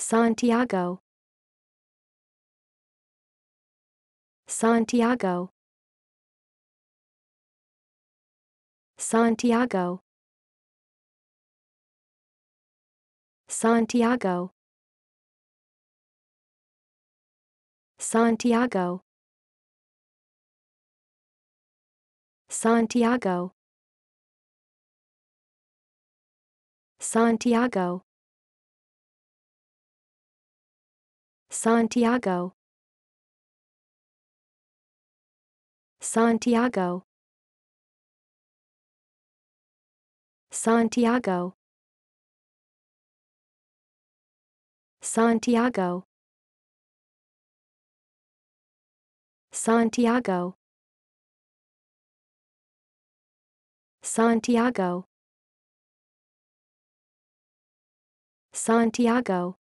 Santiago Santiago Santiago Santiago Santiago Santiago Santiago Santiago Santiago Santiago Santiago Santiago Santiago Santiago